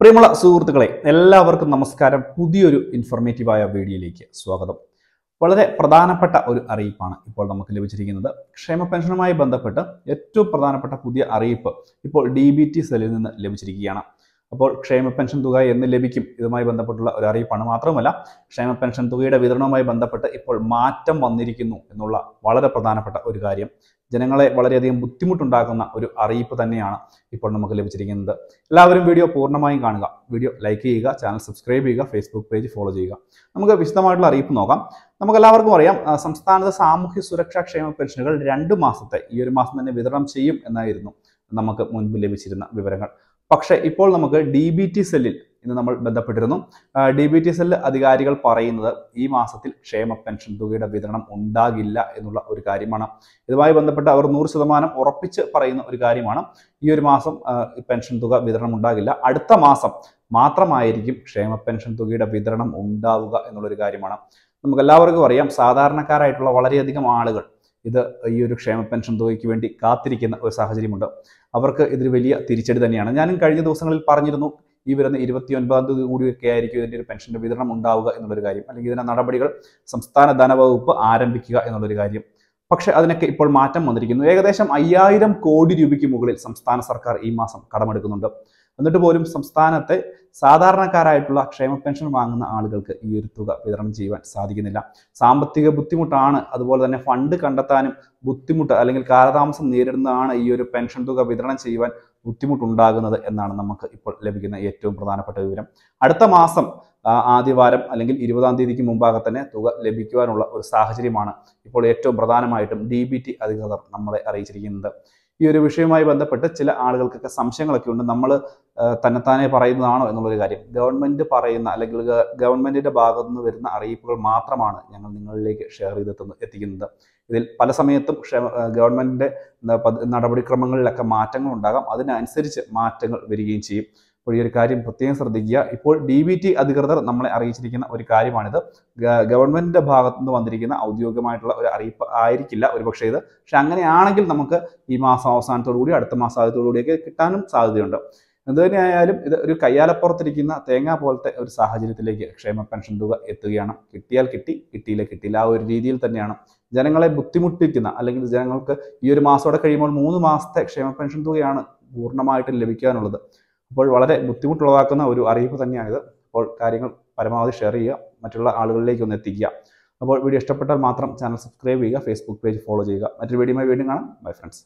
പ്രിയമുള്ള സുഹൃത്തുക്കളെ എല്ലാവർക്കും നമസ്കാരം പുതിയൊരു ഇൻഫോർമേറ്റീവായ വീഡിയോയിലേക്ക് സ്വാഗതം വളരെ പ്രധാനപ്പെട്ട ഒരു അറിയിപ്പാണ് ഇപ്പോൾ നമുക്ക് ലഭിച്ചിരിക്കുന്നത് ക്ഷേമ പെൻഷനുമായി ബന്ധപ്പെട്ട് ഏറ്റവും പ്രധാനപ്പെട്ട പുതിയ അറിയിപ്പ് ഇപ്പോൾ ഡി ബി ടി സെല്ലിൽ നിന്ന് ലഭിച്ചിരിക്കുകയാണ് അപ്പോൾ ക്ഷേമ പെൻഷൻ തുക എന്ന് ലഭിക്കും ഇതുമായി ബന്ധപ്പെട്ടുള്ള ഒരു അറിയിപ്പാണ് മാത്രമല്ല ക്ഷേമ പെൻഷൻ തുകയുടെ വിതരണവുമായി ബന്ധപ്പെട്ട് ഇപ്പോൾ മാറ്റം വന്നിരിക്കുന്നു എന്നുള്ള വളരെ പ്രധാനപ്പെട്ട ഒരു കാര്യം ജനങ്ങളെ വളരെയധികം ബുദ്ധിമുട്ടുണ്ടാക്കുന്ന ഒരു അറിയിപ്പ് തന്നെയാണ് ഇപ്പോൾ നമുക്ക് ലഭിച്ചിരിക്കുന്നത് എല്ലാവരും വീഡിയോ പൂർണ്ണമായും കാണുക വീഡിയോ ലൈക്ക് ചെയ്യുക ചാനൽ സബ്സ്ക്രൈബ് ചെയ്യുക ഫേസ്ബുക്ക് പേജ് ഫോളോ ചെയ്യുക നമുക്ക് വിശദമായിട്ടുള്ള അറിയിപ്പ് നോക്കാം നമുക്ക് എല്ലാവർക്കും അറിയാം സംസ്ഥാനത്തെ സാമൂഹ്യ സുരക്ഷാ ക്ഷേമ പെൻഷനുകൾ രണ്ട് മാസത്തെ ഈ ഒരു മാസം തന്നെ വിതരണം ചെയ്യും എന്നായിരുന്നു നമുക്ക് മുൻപ് ലഭിച്ചിരുന്ന വിവരങ്ങൾ പക്ഷേ ഇപ്പോൾ നമുക്ക് ഡി ബി ടി സെല്ലിൽ ഇന്ന് നമ്മൾ ബന്ധപ്പെട്ടിരുന്നു ഡി ബി ടി സെല്ല് അധികാരികൾ പറയുന്നത് ഈ മാസത്തിൽ ക്ഷേമ പെൻഷൻ തുകയുടെ വിതരണം ഉണ്ടാകില്ല എന്നുള്ള ഒരു കാര്യമാണ് ഇതുമായി ബന്ധപ്പെട്ട് അവർ നൂറ് ശതമാനം ഉറപ്പിച്ച് പറയുന്ന ഒരു കാര്യമാണ് ഈ ഒരു മാസം പെൻഷൻ തുക വിതരണം ഉണ്ടാകില്ല അടുത്ത മാസം മാത്രമായിരിക്കും ക്ഷേമ പെൻഷൻ തുകയുടെ വിതരണം ഉണ്ടാവുക എന്നുള്ളൊരു കാര്യമാണ് നമുക്ക് എല്ലാവർക്കും അറിയാം സാധാരണക്കാരായിട്ടുള്ള വളരെയധികം ആളുകൾ ഇത് ഈ ഒരു ക്ഷേമ പെൻഷൻ തുകയ്ക്ക് വേണ്ടി കാത്തിരിക്കുന്ന ഒരു സാഹചര്യമുണ്ട് അവർക്ക് ഇതൊരു വലിയ തിരിച്ചടി തന്നെയാണ് ഞാനും കഴിഞ്ഞ ദിവസങ്ങളിൽ പറഞ്ഞിരുന്നു ഈ വരുന്ന ഇരുപത്തി ഒൻപതാം തീയതി കൂടിയൊക്കെ ആയിരിക്കും ഇതിൻ്റെ ഒരു പെൻഷൻ്റെ വിതരണം ഉണ്ടാവുക എന്നുള്ളൊരു കാര്യം അല്ലെങ്കിൽ ഇതിൻ്റെ നടപടികൾ സംസ്ഥാന ധനവകുപ്പ് ആരംഭിക്കുക എന്നുള്ളൊരു കാര്യം പക്ഷെ അതിനൊക്കെ ഇപ്പോൾ മാറ്റം വന്നിരിക്കുന്നു ഏകദേശം അയ്യായിരം കോടി രൂപയ്ക്ക് മുകളിൽ സംസ്ഥാന സർക്കാർ ഈ മാസം കടമെടുക്കുന്നുണ്ട് എന്നിട്ട് പോലും സംസ്ഥാനത്തെ സാധാരണക്കാരായിട്ടുള്ള ക്ഷേമ പെൻഷൻ വാങ്ങുന്ന ആളുകൾക്ക് ഈ ഒരു തുക വിതരണം ചെയ്യുവാൻ സാധിക്കുന്നില്ല സാമ്പത്തിക ബുദ്ധിമുട്ടാണ് അതുപോലെ തന്നെ ഫണ്ട് കണ്ടെത്താനും ബുദ്ധിമുട്ട് അല്ലെങ്കിൽ കാലതാമസം നേരിടുന്നതാണ് ഈ ഒരു പെൻഷൻ തുക വിതരണം ചെയ്യുവാൻ ബുദ്ധിമുട്ടുണ്ടാകുന്നത് എന്നാണ് നമുക്ക് ഇപ്പോൾ ലഭിക്കുന്ന ഏറ്റവും പ്രധാനപ്പെട്ട വിവരം അടുത്ത മാസം ആദ്യവാരം അല്ലെങ്കിൽ ഇരുപതാം തീയതിക്ക് മുമ്പാകെ തന്നെ തുക ലഭിക്കുവാനുള്ള ഒരു സാഹചര്യമാണ് ഇപ്പോൾ ഏറ്റവും പ്രധാനമായിട്ടും ഡി ബി ടി അധികൃതർ നമ്മളെ അറിയിച്ചിരിക്കുന്നത് ഈ ഒരു വിഷയവുമായി ബന്ധപ്പെട്ട് ചില ആളുകൾക്കൊക്കെ സംശയങ്ങളൊക്കെ ഉണ്ട് നമ്മൾ തന്നെത്താനെ പറയുന്നതാണോ എന്നുള്ളൊരു കാര്യം ഗവൺമെന്റ് പറയുന്ന അല്ലെങ്കിൽ ഗവൺമെന്റിന്റെ ഭാഗത്തു നിന്ന് വരുന്ന അറിയിപ്പുകൾ മാത്രമാണ് ഞങ്ങൾ നിങ്ങളിലേക്ക് ഷെയർ ചെയ്തെത്തുന്ന എത്തിക്കുന്നത് ഇതിൽ പല സമയത്തും ഗവൺമെന്റിന്റെ നടപടിക്രമങ്ങളിലൊക്കെ മാറ്റങ്ങൾ ഉണ്ടാകാം അതിനനുസരിച്ച് മാറ്റങ്ങൾ വരികയും ചെയ്യും അപ്പോൾ ഈ ഒരു കാര്യം പ്രത്യേകം ശ്രദ്ധിക്കുക ഇപ്പോൾ ഡി ബി ടി അധികൃതർ നമ്മളെ അറിയിച്ചിരിക്കുന്ന ഒരു കാര്യമാണിത് ഗവൺമെന്റിന്റെ ഭാഗത്തു നിന്ന് വന്നിരിക്കുന്ന ഔദ്യോഗികമായിട്ടുള്ള ഒരു അറിയിപ്പ് ആയിരിക്കില്ല പക്ഷേ ഇത് പക്ഷെ അങ്ങനെയാണെങ്കിൽ നമുക്ക് ഈ മാസം അവസാനത്തോടു കൂടി അടുത്ത മാസാദ്യത്തോടു കൂടിയൊക്കെ കിട്ടാനും സാധ്യതയുണ്ട് എന്തുതന്നെയായാലും ഇത് ഒരു കയ്യാലപ്പുറത്തിരിക്കുന്ന തേങ്ങ പോലത്തെ ഒരു സാഹചര്യത്തിലേക്ക് ക്ഷേമ പെൻഷൻ തുക എത്തുകയാണ് കിട്ടിയാൽ കിട്ടി കിട്ടിയില്ല കിട്ടിയില്ല ആ ഒരു രീതിയിൽ തന്നെയാണ് ജനങ്ങളെ ബുദ്ധിമുട്ടിക്കുന്ന അല്ലെങ്കിൽ ജനങ്ങൾക്ക് ഈ ഒരു മാസത്തോടെ കഴിയുമ്പോൾ മൂന്ന് മാസത്തെ ക്ഷേമ പെൻഷൻ തുകയാണ് പൂർണ്ണമായിട്ട് ലഭിക്കാനുള്ളത് അപ്പോൾ വളരെ ബുദ്ധിമുട്ടുള്ളതാക്കുന്ന ഒരു അറിയിപ്പ് തന്നെയാണിത് അപ്പോൾ കാര്യങ്ങൾ പരമാവധി ഷെയർ ചെയ്യുക മറ്റുള്ള ആളുകളിലേക്ക് ഒന്ന് എത്തിക്കുക അപ്പോൾ വീഡിയോ ഇഷ്ടപ്പെട്ടാൽ മാത്രം ചാനൽ സബ്സ്ക്രൈബ് ചെയ്യുക ഫേസ്ബുക്ക് പേജ് ഫോളോ ചെയ്യുക മറ്റൊരു വീഡിയോ വീണ്ടും കാണാം ബൈ ഫ്രണ്ട്സ്